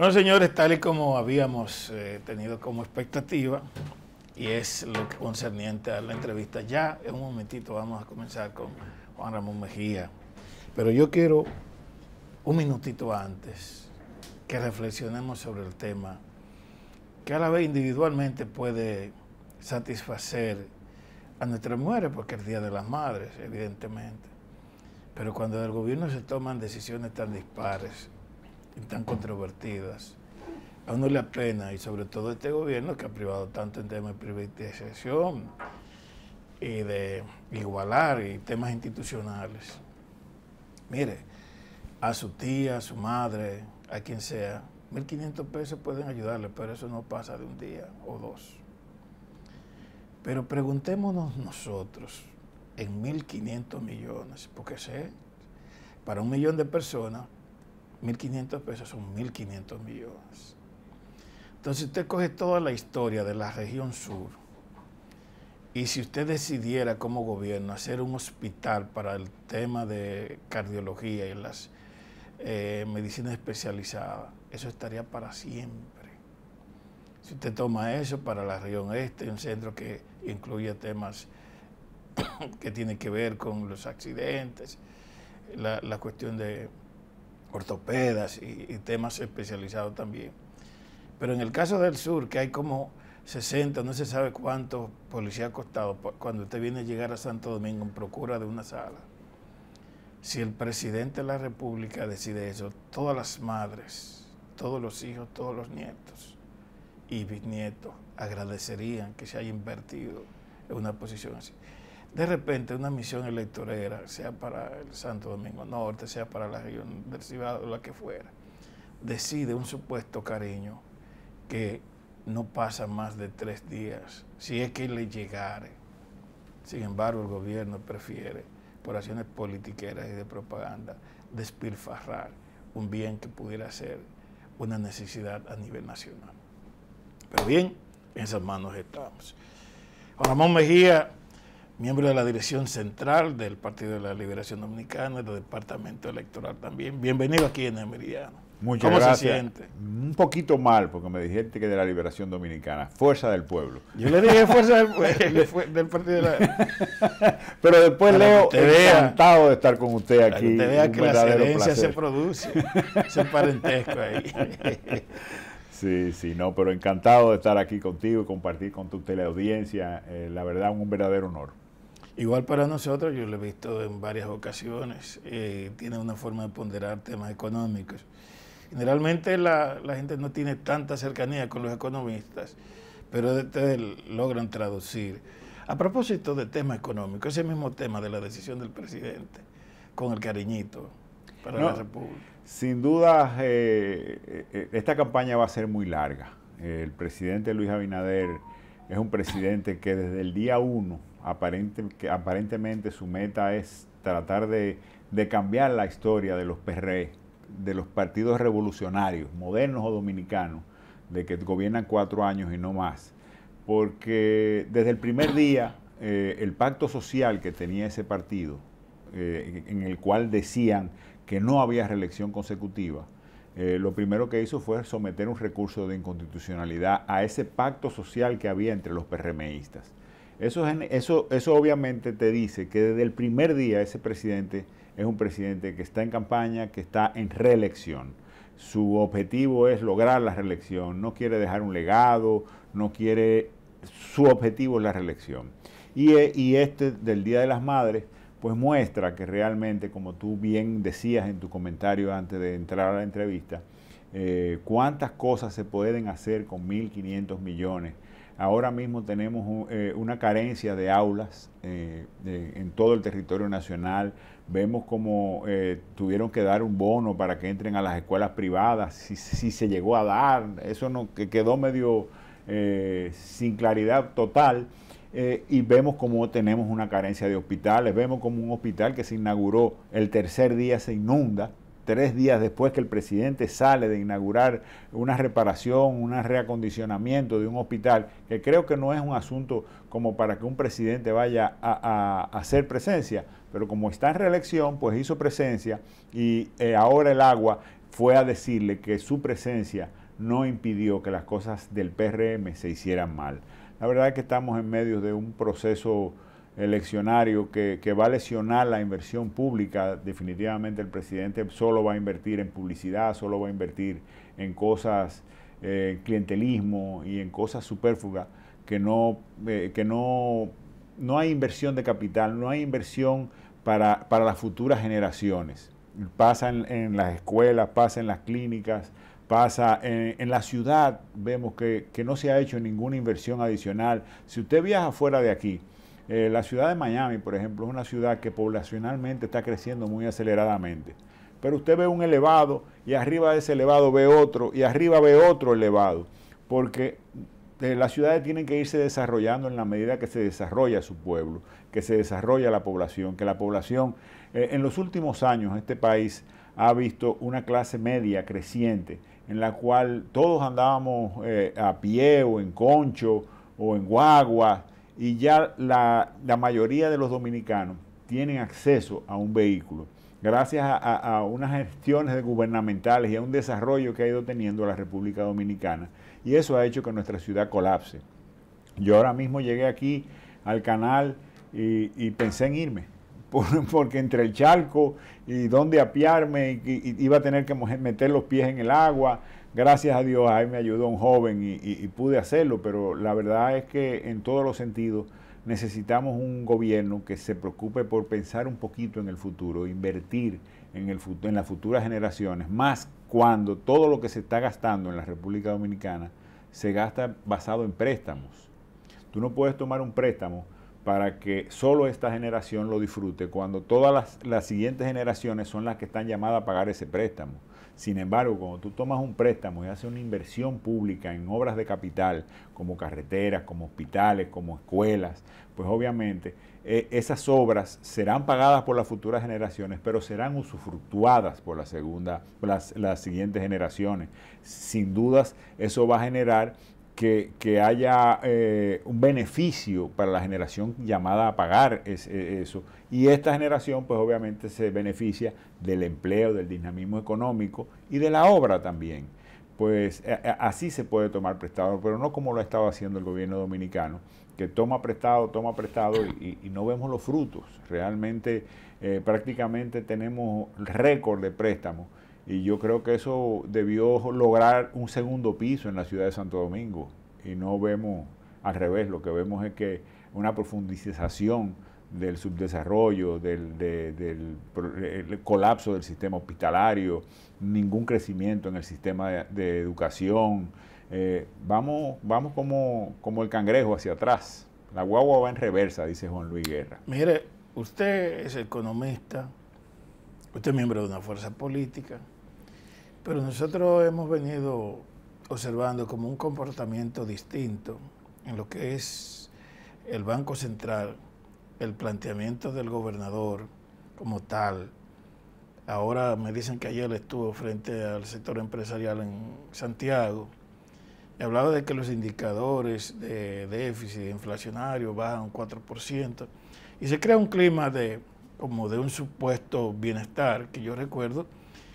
Bueno, señores, tal y como habíamos eh, tenido como expectativa, y es lo que concerniente a la entrevista, ya en un momentito vamos a comenzar con Juan Ramón Mejía, pero yo quiero un minutito antes que reflexionemos sobre el tema, que a la vez individualmente puede satisfacer a nuestras mujeres, porque es el Día de las Madres, evidentemente, pero cuando el gobierno se toman decisiones tan dispares, tan controvertidas. A uno le apena, y sobre todo este gobierno que ha privado tanto en temas de privatización y de igualar y temas institucionales. Mire, a su tía, a su madre, a quien sea, 1.500 pesos pueden ayudarle, pero eso no pasa de un día o dos. Pero preguntémonos nosotros, en 1.500 millones, porque sé, para un millón de personas, 1.500 pesos son 1.500 millones. Entonces usted coge toda la historia de la región sur y si usted decidiera como gobierno hacer un hospital para el tema de cardiología y las eh, medicinas especializadas, eso estaría para siempre. Si usted toma eso para la región este, un centro que incluye temas que tienen que ver con los accidentes, la cuestión de ortopedas y, temas especializados también. Pero en el caso del sur, que hay como 60, no se sabe cuántos policías costados cuando usted viene a llegar a Santo Domingo en procura de una sala, si el presidente de la República decide eso, todas las madres, todos los hijos, todos los nietos y bisnietos agradecerían que se haya invertido en una posición así de repente una misión electorera, sea para el Santo Domingo Norte, sea para la región del Cibado, la que fuera, decide un supuesto cariño que no pasa más de tres días, si es que le llegare. Sin embargo, el gobierno prefiere, por acciones politiqueras y de propaganda, despilfarrar un bien que pudiera ser una necesidad a nivel nacional. Pero bien, en esas manos estamos. Ramón Mejía miembro de la dirección central del Partido de la Liberación Dominicana, y del Departamento Electoral también. Bienvenido aquí en el Meridiano. Muchas gracias. se Un poquito mal, porque me dijiste que de la Liberación Dominicana, Fuerza del Pueblo. Yo le dije Fuerza del Pueblo, del Partido de la... Pero después, Leo, encantado de estar con usted aquí. vea que la herencia se produce, ese parentesco ahí. Sí, sí, no, pero encantado de estar aquí contigo y compartir con tu teleaudiencia. Eh, la verdad, un verdadero honor. Igual para nosotros, yo lo he visto en varias ocasiones, eh, tiene una forma de ponderar temas económicos. Generalmente la, gente no tiene tanta cercanía con los economistas, pero ustedes logran traducir. A propósito de temas económicos, ese mismo tema de la decisión del presidente con el cariñito para la República. Sin duda, eh, eh, esta campaña va a ser muy larga. El presidente Luis Abinader es un presidente que desde el día uno, aparentemente su meta es tratar de, cambiar la historia de los PRE, de los partidos revolucionarios, modernos o dominicanos, de que gobiernan cuatro años y no más. Porque desde el primer día, eh, el pacto social que tenía ese partido, eh, en el cual decían que no había reelección consecutiva, eh, lo primero que hizo fue someter un recurso de inconstitucionalidad a ese pacto social que había entre los PRMistas. Eso, eso obviamente te dice que desde el primer día ese presidente es un presidente que está en campaña, que está en reelección. Su objetivo es lograr la reelección, no quiere dejar un legado, no quiere... Su objetivo es la reelección. y eh, este del Día de las Madres pues muestra que realmente, como tú bien decías en tu comentario antes de entrar a la entrevista, eh, cuántas cosas se pueden hacer con 1.500 millones. Ahora mismo tenemos eh, una carencia de aulas eh, en todo el territorio nacional. Vemos como tuvieron que dar un bono para que entren a las escuelas privadas, si, se llegó a dar, eso no, quedó medio sin claridad total. Eh, y vemos cómo tenemos una carencia de hospitales, vemos como un hospital que se inauguró el tercer día se inunda, tres días después que el presidente sale de inaugurar una reparación, un reacondicionamiento de un hospital, que creo que no es un asunto como para que un presidente vaya a, hacer presencia, pero como está en reelección, pues hizo presencia y eh, ahora el agua fue a decirle que su presencia no impidió que las cosas del PRM se hicieran mal. La verdad es que estamos en medio de un proceso eleccionario que, va a lesionar la inversión pública. Definitivamente el presidente solo va a invertir en publicidad, solo va a invertir en cosas, eh, clientelismo y en cosas superfluas que no, eh, que no, hay inversión de capital, no hay inversión para, las futuras generaciones. Pasa en, en las escuelas, pasa en las clínicas, pasa en, la ciudad, vemos que, no se ha hecho ninguna inversión adicional. Si usted viaja fuera de aquí, eh, la ciudad de Miami, por ejemplo, es una ciudad que poblacionalmente está creciendo muy aceleradamente. Pero usted ve un elevado y arriba de ese elevado ve otro y arriba ve otro elevado, porque eh, las ciudades tienen que irse desarrollando en la medida que se desarrolla su pueblo, que se desarrolla la población, que la población, eh, en los últimos años este país ha visto una clase media creciente en la cual todos andábamos eh, a pie o en concho o en guagua y ya la, la, mayoría de los dominicanos tienen acceso a un vehículo gracias a, unas gestiones gubernamentales y a un desarrollo que ha ido teniendo la República Dominicana y eso ha hecho que nuestra ciudad colapse. Yo ahora mismo llegué aquí al canal y pensé en irme porque entre el charco y dónde apiarme, iba a tener que meter los pies en el agua. Gracias a Dios, ahí me ayudó un joven y, pude hacerlo, pero la verdad es que en todos los sentidos necesitamos un gobierno que se preocupe por pensar un poquito en el futuro, invertir en, el, en las futuras generaciones, más cuando todo lo que se está gastando en la República Dominicana se gasta basado en préstamos. Tú no puedes tomar un préstamo para que solo esta generación lo disfrute, cuando todas las, siguientes generaciones son las que están llamadas a pagar ese préstamo. Sin embargo, cuando tú tomas un préstamo y haces una inversión pública en obras de capital, como carreteras, como hospitales, como escuelas, pues obviamente eh, esas obras serán pagadas por las futuras generaciones, pero serán usufructuadas por la segunda, las, las siguientes generaciones. Sin dudas, eso va a generar que, haya eh, un beneficio para la generación llamada a pagar eh, eso. Y esta generación, pues obviamente se beneficia del empleo, del dinamismo económico y de la obra también. Pues eh, así se puede tomar prestado, pero no como lo ha estado haciendo el gobierno dominicano, que toma prestado, toma prestado y, no vemos los frutos. Realmente prácticamente tenemos récord de préstamos y yo creo que eso debió lograr un segundo piso en la ciudad de Santo Domingo. Y no vemos al revés, lo que vemos es que una profundización del subdesarrollo, del, del colapso del sistema hospitalario, ningún crecimiento en el sistema de, educación. Eh, vamos vamos como, como el cangrejo hacia atrás. La guagua va en reversa, dice Juan Luis Guerra. Mire, usted es economista, usted es miembro de una fuerza política, pero nosotros hemos venido observando como un comportamiento distinto en lo que es el Banco Central, el planteamiento del gobernador como tal. Ahora me dicen que ayer estuvo frente al sector empresarial en Santiago y hablaba de que los indicadores de déficit inflacionario bajan un 4% y se crea un clima de como de un supuesto bienestar que yo recuerdo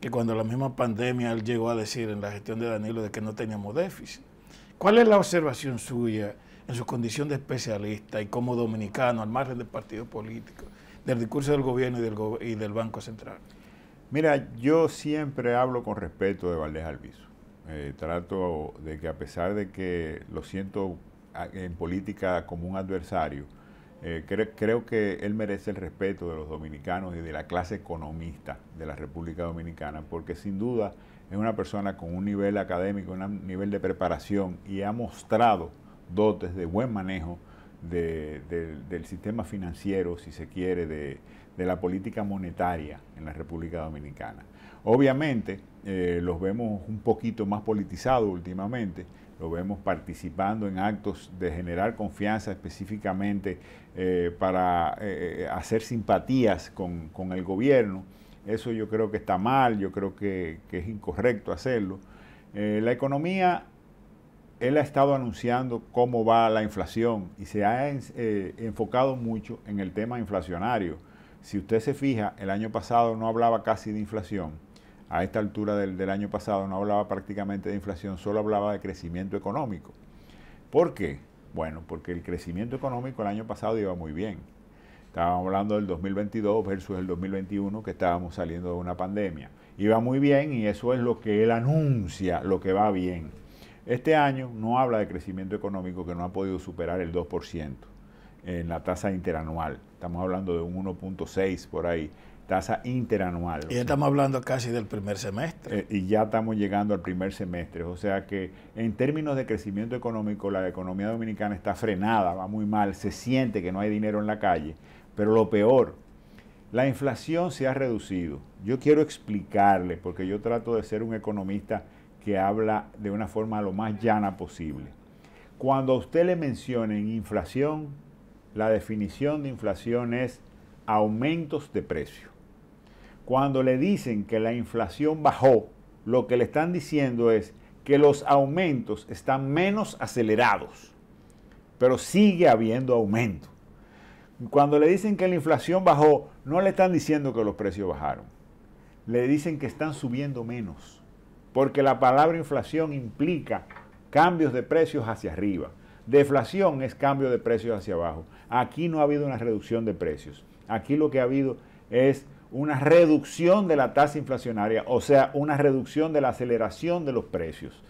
que cuando la misma pandemia él llegó a decir en la gestión de Danilo de que no teníamos déficit. ¿Cuál es la observación suya en su condición de especialista y como dominicano al margen del partido político, del discurso del gobierno y del, Banco Central? Mira, yo siempre hablo con respeto de Valdés Alviso. Eh, trato de que a pesar de que lo siento en política como un adversario, eh, creo que él merece el respeto de los dominicanos y de la clase economista de la República Dominicana, porque sin duda es una persona con un nivel académico, un nivel de preparación y ha mostrado dotes de buen manejo del sistema financiero, si se quiere, de, la política monetaria en la República Dominicana. Obviamente eh, los vemos un poquito más politizados últimamente, lo vemos participando en actos de generar confianza específicamente eh, para eh, eh, hacer simpatías con, el gobierno. Eso yo creo que está mal, yo creo que, es incorrecto hacerlo. la economía, él ha estado anunciando cómo va la inflación y se ha enfocado mucho en el tema inflacionario. Si usted se fija, el año pasado no hablaba casi de inflación a esta altura del, año pasado no hablaba prácticamente de inflación, solo hablaba de crecimiento económico. ¿Por qué? Bueno, porque el crecimiento económico el año pasado iba muy bien. Estábamos hablando del 2022 versus el 2021 que estábamos saliendo de una pandemia. Iba muy bien y eso es lo que él anuncia, lo que va bien. Este año no habla de crecimiento económico que no ha podido superar el 2% en la tasa interanual. Estamos hablando de un 1.6 por ahí, tasa interanual. Y ya estamos hablando casi del primer semestre. Eh, y ya estamos llegando al primer semestre. O sea que en términos de crecimiento económico, la economía dominicana está frenada, va muy mal, se siente que no hay dinero en la calle. Pero lo peor, la inflación se ha reducido. Yo quiero explicarle, porque yo trato de ser un economista que habla de una forma lo más llana posible. Cuando a usted le mencionen inflación, la definición de inflación es aumentos de precio. Cuando le dicen que la inflación bajó, lo que le están diciendo es que los aumentos están menos acelerados, pero sigue habiendo aumento. Cuando le dicen que la inflación bajó, no le están diciendo que los precios bajaron. Le dicen que están subiendo menos, porque la palabra inflación implica cambios de precios hacia arriba. Deflación es cambio de precios hacia abajo. Aquí no ha habido una reducción de precios. Aquí lo que ha habido es una reducción de la tasa inflacionaria, o sea, una reducción de la aceleración de los precios.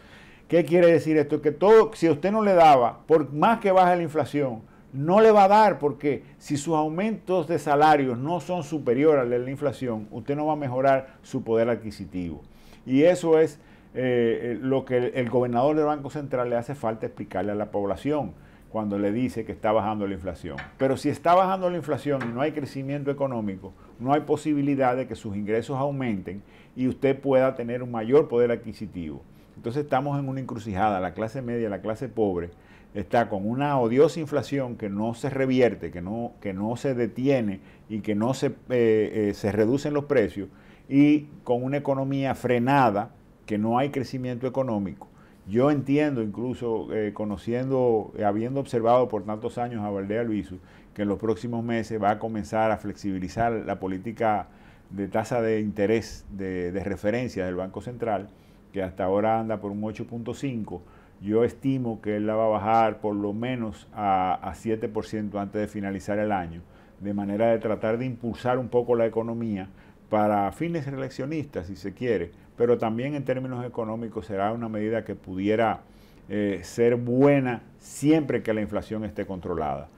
¿Qué quiere decir esto? Que todo, si usted no le daba, por más que baje la inflación, no le va a dar porque si sus aumentos de salarios no son superiores a la inflación, usted no va a mejorar su poder adquisitivo. Y eso es eh, eh, lo que el, gobernador del Banco Central le hace falta explicarle a la población cuando le dice que está bajando la inflación. Pero si está bajando la inflación y no hay crecimiento económico, no hay posibilidad de que sus ingresos aumenten y usted pueda tener un mayor poder adquisitivo. Entonces estamos en una encrucijada, la clase media, la clase pobre, está con una odiosa inflación que no se revierte, que no, que no se detiene y que no se, eh, se reducen los precios, y con una economía frenada que no hay crecimiento económico. Yo entiendo, incluso eh, conociendo, eh, habiendo observado por tantos años a Valdea Luis, que en los próximos meses va a comenzar a flexibilizar la política de tasa de interés de, referencia del Banco Central, que hasta ahora anda por un 8.5 yo estimo que él la va a bajar por lo menos a, a 7% antes de finalizar el año, de manera de tratar de impulsar un poco la economía para fines reeleccionistas... si se quiere, pero también en términos económicos será una medida que pudiera eh, ser buena siempre que la inflación esté controlada.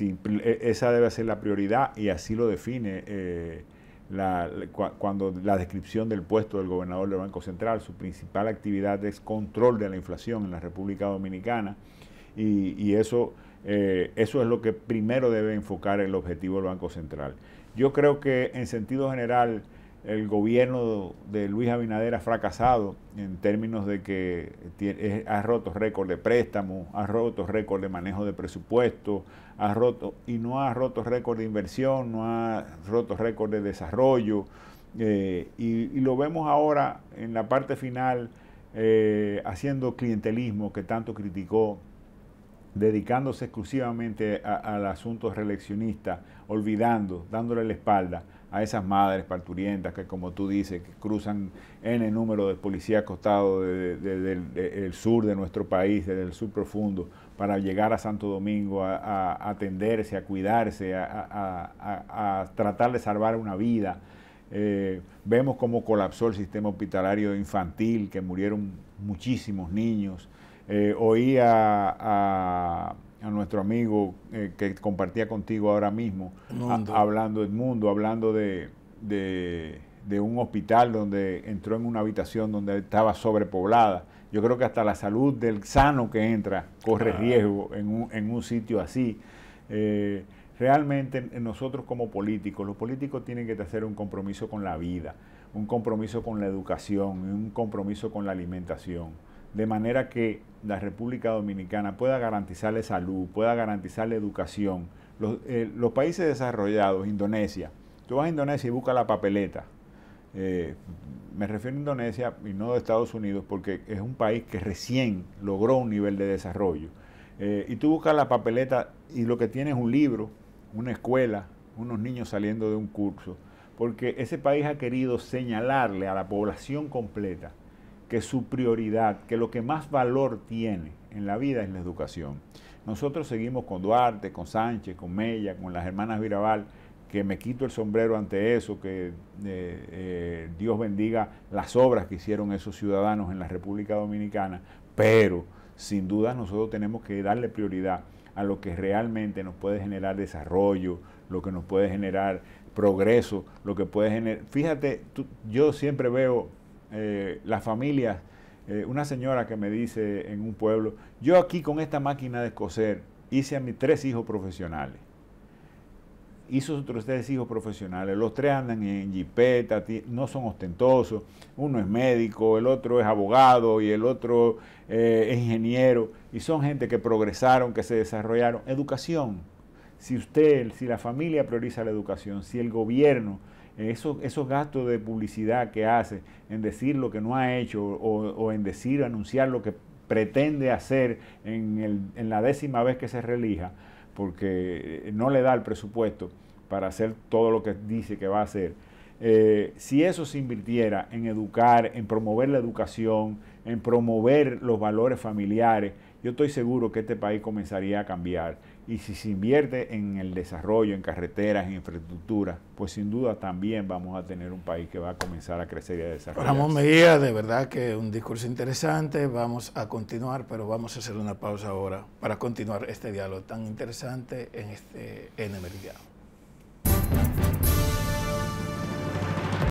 E, esa debe ser la prioridad y así lo define eh, la, cuando la descripción del puesto del gobernador del Banco Central. Su principal actividad es control de la inflación en la República Dominicana y, eso, eh, eso es lo que primero debe enfocar el objetivo del Banco Central. Yo creo que en sentido general el gobierno de Luis Abinader ha fracasado en términos de que ha roto récord de préstamo, ha roto récord de manejo de presupuesto, ha roto y no ha roto récord de inversión, no ha roto récord de desarrollo. Eh, y, lo vemos ahora en la parte final eh, haciendo clientelismo que tanto criticó dedicándose exclusivamente al asunto reeleccionista, olvidando, dándole la espalda a esas madres parturientas que, como tú dices, cruzan en el número de policías acostados del sur de nuestro país, desde el sur profundo, para llegar a Santo Domingo a, atenderse, a cuidarse, a, tratar de salvar una vida. Eh, vemos cómo colapsó el sistema hospitalario infantil, que murieron muchísimos niños. Eh, a nuestro amigo eh, que compartía contigo ahora mismo, hablando del mundo, hablando de, de, un hospital donde entró en una habitación donde estaba sobrepoblada. Yo creo que hasta la salud del sano que entra corre riesgo en un, en un, sitio así. Eh, realmente nosotros como políticos, los políticos tienen que hacer un compromiso con la vida, un compromiso con la educación, un compromiso con la alimentación de manera que la República Dominicana pueda garantizarle salud, pueda garantizarle educación. Los, eh, países desarrollados, Indonesia, tú vas a Indonesia y buscas la papeleta. Eh, me refiero a Indonesia y no a Estados Unidos porque es un país que recién logró un nivel de desarrollo. Eh, y tú buscas la papeleta y lo que tienes es un libro, una escuela, unos niños saliendo de un curso, porque ese país ha querido señalarle a la población completa que su prioridad, que lo que más valor tiene en la vida es la educación. Nosotros seguimos con Duarte, con Sánchez, con Mella, con las hermanas Virabal, que me quito el sombrero ante eso, que eh, eh, Dios bendiga las obras que hicieron esos ciudadanos en la República Dominicana, pero sin duda nosotros tenemos que darle prioridad a lo que realmente nos puede generar desarrollo, lo que nos puede generar progreso, lo que puede generar... Fíjate, yo siempre veo eh, las familias. Eh, una señora que me dice en un pueblo, yo aquí con esta máquina de coser hice a mis tres hijos profesionales. Hizo otros tres hijos profesionales, los tres andan en jipeta, no son ostentosos, uno es médico, el otro es abogado y el otro eh, es ingeniero, y son gente que progresaron, que se desarrollaron. Educación, si usted, si la familia prioriza la educación, si el gobierno esos, gastos de publicidad que hace en decir lo que no ha hecho o, en decir, anunciar lo que pretende hacer en, la décima vez que se relija, porque eh, no le da el presupuesto para hacer todo lo que dice que va a hacer. Eh, si eso se invirtiera en educar, en promover la educación, en promover los valores familiares, yo estoy seguro que este país comenzaría a cambiar. Y si se invierte en el desarrollo, en carreteras, en infraestructura, pues sin duda también vamos a tener un país que va a comenzar a crecer y a desarrollarse. Ramón Mejía, de verdad que un discurso interesante. Vamos a continuar, pero vamos a hacer una pausa ahora para continuar este diálogo tan interesante en este N Meridiano.